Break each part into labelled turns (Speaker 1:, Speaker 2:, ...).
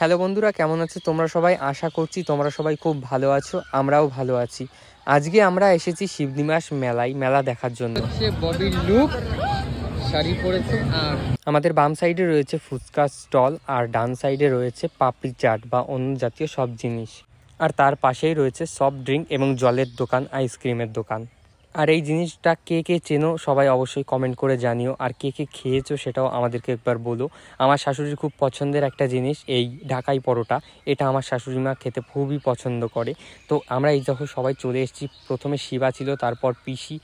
Speaker 1: hello বন্ধুরা কেমন আছো তোমরা সবাই আশা করছি তোমরা সবাই খুব ভালো আছো আমরাও ভালো আছি আজকে আমরা এসেছি শিবনিমাস মেলায় মেলা দেখার জন্য আমাদের বাম সাইডে রয়েছে ফুচকা স্টল আর ডান সাইডে রয়েছে পাপড়ি চাট বা অন্য জাতীয় সব জিনিস আর তার পাশেই রয়েছে সফট ড্রিঙ্ক এবং জলের দোকান আইসক্রিমের দোকান আর এই জিনিসটা কে কে চেনো সবাই অবশ্যই কমেন্ট করে জানিও আর কে কে খেয়েছো সেটাও আমাদেরকে একবার বলো আমার শাশুড়ির খুব পছন্দের একটা জিনিস এই ঢাকাই পরোটা এটা আমার শাশুড়ি মা খেতে খুবই পছন্দ করে তো আমরা এই যখন সবাই চলে এসেছি প্রথমে শিবা ছিল তারপর পিসি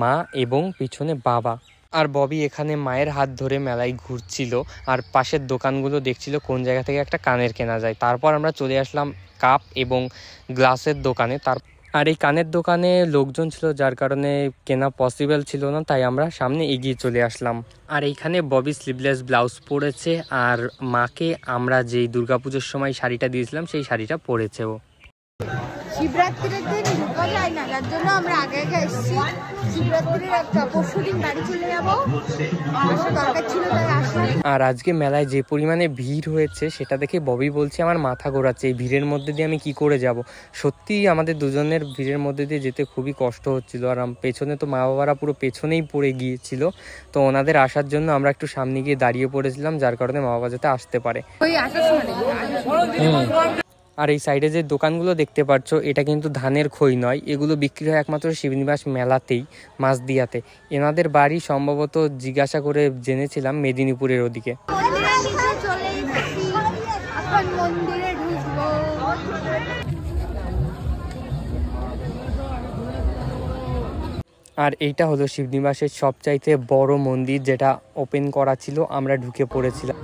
Speaker 1: মা এবং পিছনে বাবা আর ববি এখানে মায়ের হাত ধরে মেলায় ঘুরছিল আর পাশের দোকানগুলো দেখছিল কোন জায়গা থেকে একটা কানের কেনা যায় তারপর আমরা চলে আসলাম কাপ এবং গ্লাসের দোকানে তার আর এই কানের দোকানে লোকজন ছিল যার কারণে কেনা পসিবল ছিল না তাই আমরা সামনে এগিয়ে চলে আসলাম আর এইখানে ববি স্লিভলেস ব্লাউজ পরেছে আর মাকে আমরা যেই দুর্গাপুজোর সময় শাড়িটা দিয়েছিলাম সেই শাড়িটা পরেছেও শিবরাত্রির দিন ঢুকা যায় না জন্য আমরা আগে আগে শিবরাত্রির একটা বাড়ি চলে দরকার ছিল তাই আসলাম আর আজকে মেলায় যে পরিমাণে ভিড় হয়েছে সেটা দেখে ববি বলছে আমার মাথা ঘোরাচ্ছে এই ভিড়ের মধ্যে দিয়ে আমি কি করে যাব সত্যি আমাদের দুজনের ভিড়ের মধ্যে দিয়ে যেতে খুবই কষ্ট হচ্ছিল আর পেছনে তো মা বাবারা পুরো পেছনেই পড়ে গিয়েছিল তো ওনাদের আসার জন্য আমরা একটু সামনে গিয়ে দাঁড়িয়ে পড়েছিলাম যার কারণে মা বাবা যাতে আসতে পারে আর এই সাইডে যে দোকানগুলো দেখতে পাচ্ছ এটা কিন্তু ধানের খই নয় এগুলো বিক্রি হয় একমাত্র শিবনিবাস মেলাতেই মাছদিয়াতে এনাদের বাড়ি সম্ভবত জিজ্ঞাসা করে জেনেছিলাম মেদিনীপুরের ওদিকে আর এইটা হলো শিবনিবাসের সবচাইতে বড় মন্দির যেটা ওপেন করা ছিল আমরা ঢুকে পড়েছিলাম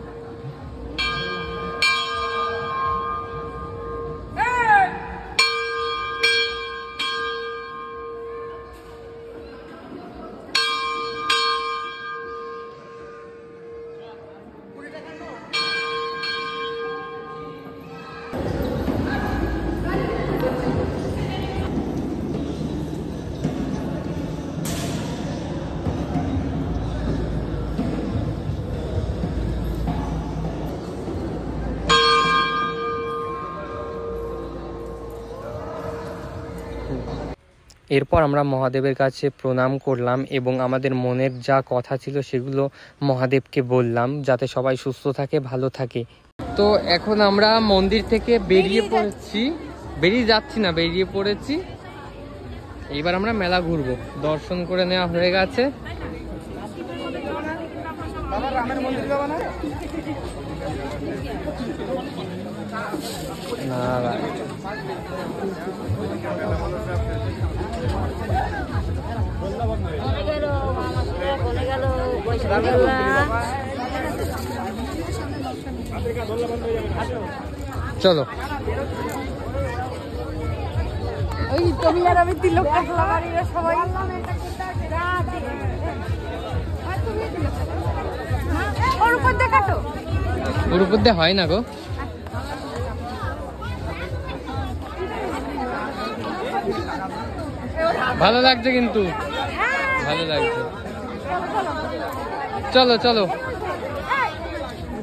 Speaker 1: এরপর আমরা মহাদেবের কাছে প্রণাম করলাম এবং আমাদের মনের যা কথা ছিল সেগুলো মহাদেবকে বললাম যাতে সবাই সুস্থ থাকে ভালো থাকে তো এখন আমরা মন্দির থেকে বেরিয়ে পড়েছি বেরিয়ে যাচ্ছি না বেরিয়ে পড়েছি এইবার আমরা মেলা ঘুরবো দর্শন করে নেওয়া হয়ে গেছে না চলো ওই তোমার আমি তিলক কাটলা বাড়ির সবাই ওর উপর দিয়ে কাটো ওর উপর দিয়ে হয় না গো ভালো লাগছে কিন্তু হ্যাঁ, ভালো লাগছে চলো চলো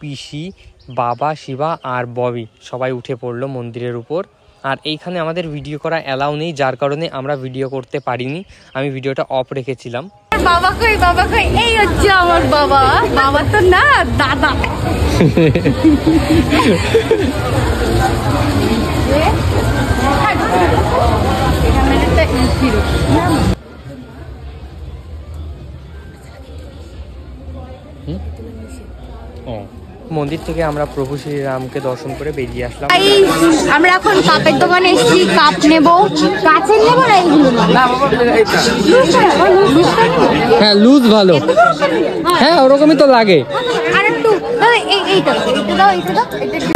Speaker 1: পিসি বাবা শিবা আর ববি সবাই উঠে পড়লো মন্দিরের উপর আর এইখানে আমাদের ভিডিও করা অ্যালাউ নেই যার কারণে আমরা ভিডিও করতে পারিনি আমি ভিডিওটা অফ রেখেছিলাম দাদা হ্যাঁ, মন্দির থেকে আমরা প্রভু শ্রীরামকে দর্শন করে বেরিয়ে আসলাম আমরা এখন কাপের দোকানে এসেছি কাপ নেব কাচের নেব না এইগুলো হ্যাঁ লুজ ভালো হ্যাঁ ওরকমই তো লাগে হ্যাঁ,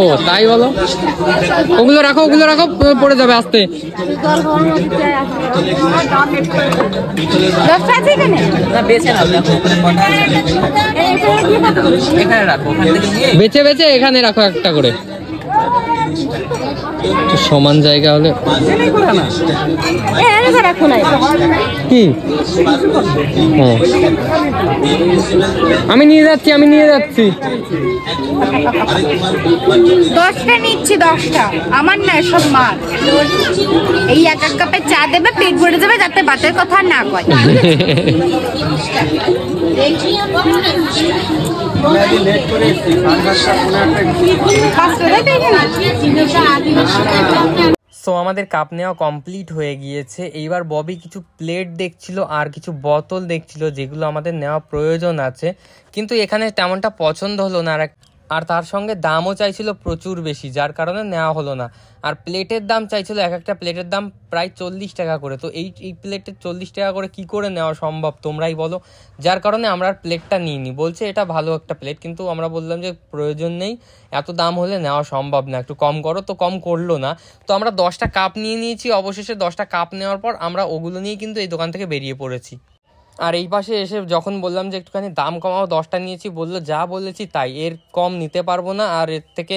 Speaker 1: ও তাই বলো ওগুলো রাখো ওগুলো রাখো পড়ে যাবে আসতে বেছে বেছে এখানে রাখো একটা করে একটু সমান জায়গা হলে হ্যাঁ, আমি নিয়ে যাচ্ছি আমি নিয়ে যাচ্ছি দশটা নিচ্ছি দশটা আমার না সব মাছ এই এক এক কাপে চা দেবে পেট ভরে যাবে যাতে বাতের কথা না কয় লেট করে সো আমাদের কাপ নেওয়া কমপ্লিট হয়ে গিয়েছে এইবার ববি কিছু প্লেট দেখছিল আর কিছু বোতল দেখছিল যেগুলো আমাদের নেওয়া প্রয়োজন আছে কিন্তু এখানে তেমনটা পছন্দ হলো না আর আর তার সঙ্গে দামও চাইছিল প্রচুর বেশি যার কারণে নেওয়া হলো না আর প্লেটের দাম চাইছিল এক একটা প্লেটের দাম প্রায় চল্লিশ টাকা করে তো এই এই প্লেটের চল্লিশ টাকা করে কি করে নেওয়া সম্ভব তোমরাই বলো যার কারণে আমরা আর প্লেটটা নিইনি বলছে এটা ভালো একটা প্লেট কিন্তু আমরা বললাম যে প্রয়োজন নেই এত দাম হলে নেওয়া সম্ভব না একটু কম করো তো কম করলো না তো আমরা দশটা কাপ নিয়ে নিয়েছি অবশেষে দশটা কাপ নেওয়ার পর আমরা ওগুলো নিয়ে কিন্তু এই দোকান থেকে বেরিয়ে পড়েছি আর এই পাশে এসে যখন বললাম যে একটুখানি দাম কমাও দশটা নিয়েছি বললো যা বলেছি তাই এর কম নিতে পারবো না আর এর থেকে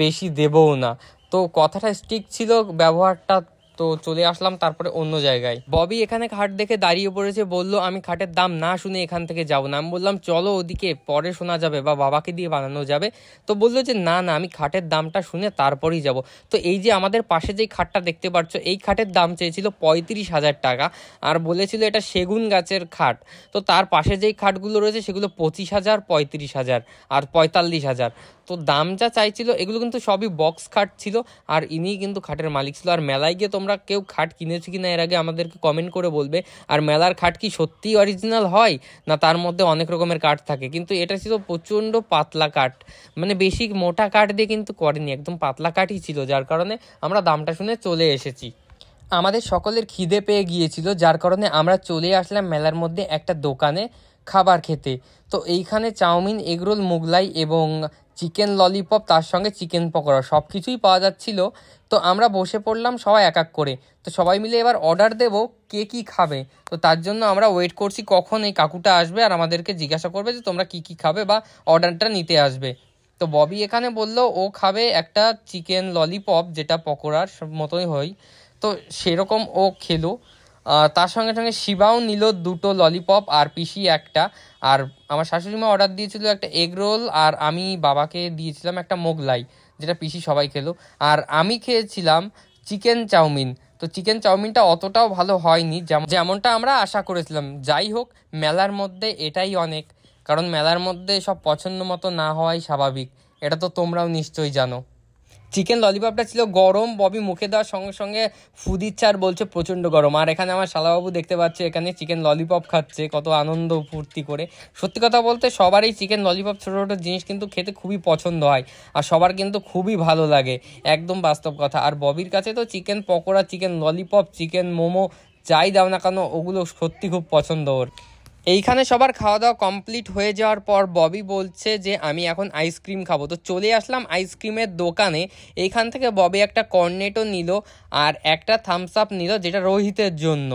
Speaker 1: বেশি দেবও না তো কথাটা স্টিক ছিল ব্যবহারটা তো চলে আসলাম তারপরে অন্য জায়গায় ববি এখানে খাট দেখে দাঁড়িয়ে পড়েছে বলল আমি খাটের দাম না শুনে এখান থেকে যাবো না আমি বললাম চলো ওদিকে পরে শোনা যাবে বা বাবাকে দিয়ে বানানো যাবে তো বললো যে না না আমি খাটের দামটা শুনে তারপরেই যাব তো এই যে আমাদের পাশে যে খাটটা দেখতে পাচ্ছ এই খাটের দাম চেয়েছিল পঁয়ত্রিশ হাজার টাকা আর বলেছিল এটা সেগুন গাছের খাট তো তার পাশে যেই খাটগুলো রয়েছে সেগুলো পঁচিশ হাজার পঁয়ত্রিশ হাজার আর পঁয়তাল্লিশ হাজার তো দাম যা চাইছিল এগুলো কিন্তু সবই বক্স খাট ছিল আর ইনি কিন্তু খাটের মালিক ছিল আর মেলায় গিয়ে তোমরা কেউ খাট কিনেছো কি না এর আগে আমাদেরকে কমেন্ট করে বলবে আর মেলার খাট কি সত্যিই অরিজিনাল হয় না তার মধ্যে অনেক রকমের কাঠ থাকে কিন্তু এটা ছিল প্রচণ্ড পাতলা কাঠ মানে বেশি মোটা কাঠ দিয়ে কিন্তু করেনি একদম পাতলা কাঠই ছিল যার কারণে আমরা দামটা শুনে চলে এসেছি আমাদের সকলের খিদে পেয়ে গিয়েছিল যার কারণে আমরা চলে আসলাম মেলার মধ্যে একটা দোকানে খাবার খেতে তো এইখানে চাউমিন এগরোল মোগলাই এবং চিকেন ললিপপ তার সঙ্গে চিকেন পকোড়া সব কিছুই পাওয়া যাচ্ছিল তো আমরা বসে পড়লাম সবাই এক এক করে তো সবাই মিলে এবার অর্ডার দেব কে কি খাবে তো তার জন্য আমরা ওয়েট করছি কখন এই কাকুটা আসবে আর আমাদেরকে জিজ্ঞাসা করবে যে তোমরা কি কি খাবে বা অর্ডারটা নিতে আসবে তো ববি এখানে বলল ও খাবে একটা চিকেন ললিপপ যেটা পকোড়ার মতোই হয় তো সেরকম ও খেলো তার সঙ্গে সঙ্গে শিবাও নিল দুটো ললিপপ আর পিসি একটা আর আমার শাশুড়ি মা অর্ডার দিয়েছিল একটা এগ রোল আর আমি বাবাকে দিয়েছিলাম একটা মোগলাই যেটা পিসি সবাই খেলো আর আমি খেয়েছিলাম চিকেন চাউমিন তো চিকেন চাউমিনটা অতটাও ভালো হয়নি যেমন যেমনটা আমরা আশা করেছিলাম যাই হোক মেলার মধ্যে এটাই অনেক কারণ মেলার মধ্যে সব পছন্দ মতো না হওয়াই স্বাভাবিক এটা তো তোমরাও নিশ্চয়ই জানো চিকেন ললিপপটা ছিল গরম ববি মুখে দেওয়ার সঙ্গে সঙ্গে ফুদিচ্ছে আর বলছে প্রচণ্ড গরম আর এখানে আমার শালাবাবু দেখতে পাচ্ছে এখানে চিকেন ললিপপ খাচ্ছে কত আনন্দ ফুর্তি করে সত্যি কথা বলতে সবারই চিকেন ললিপপ ছোটো ছোটো জিনিস কিন্তু খেতে খুবই পছন্দ হয় আর সবার কিন্তু খুবই ভালো লাগে একদম বাস্তব কথা আর ববির কাছে তো chicken pakora chicken lollipop chicken momo যাই দাও না কেন ওগুলো সত্যি খুব পছন্দ ওর এইখানে সবার খাওয়া দাওয়া কমপ্লিট হয়ে যাওয়ার পর ববি বলছে যে আমি এখন আইসক্রিম খাবো তো চলে আসলাম আইসক্রিমের দোকানে এইখান থেকে ববি একটা কর্নেটো নিল আর একটা থামস আপ নিল যেটা রোহিতের জন্য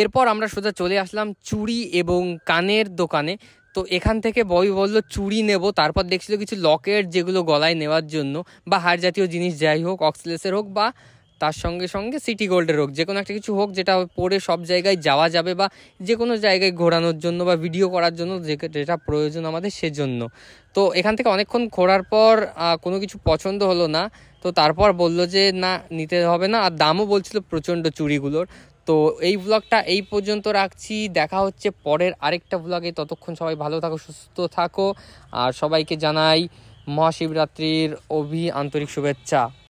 Speaker 1: এরপর আমরা সোজা চলে আসলাম চুড়ি এবং কানের দোকানে তো এখান থেকে ববি বলল চুড়ি নেব তারপর দেখছিল কিছু লকেট যেগুলো গলায় নেওয়ার জন্য বা হার জাতীয় জিনিস যাই হোক অক্সলেসের হোক বা তার সঙ্গে সঙ্গে সিটি গোল্ডের হোক যে কোনো একটা কিছু হোক যেটা পরে সব জায়গায় যাওয়া যাবে বা যে কোনো জায়গায় ঘোরানোর জন্য বা ভিডিও করার জন্য যেটা প্রয়োজন আমাদের সেজন্য তো এখান থেকে অনেকক্ষণ ঘোরার পর কোনো কিছু পছন্দ হলো না তো তারপর বলল যে না নিতে হবে না আর দামও বলছিল প্রচণ্ড চুরিগুলোর তো এই ব্লগটা এই পর্যন্ত রাখছি দেখা হচ্ছে পরের আরেকটা ব্লগে ততক্ষণ সবাই ভালো থাকো সুস্থ থাকো আর সবাইকে জানাই মহাশিবরাত্রির অভি আন্তরিক শুভেচ্ছা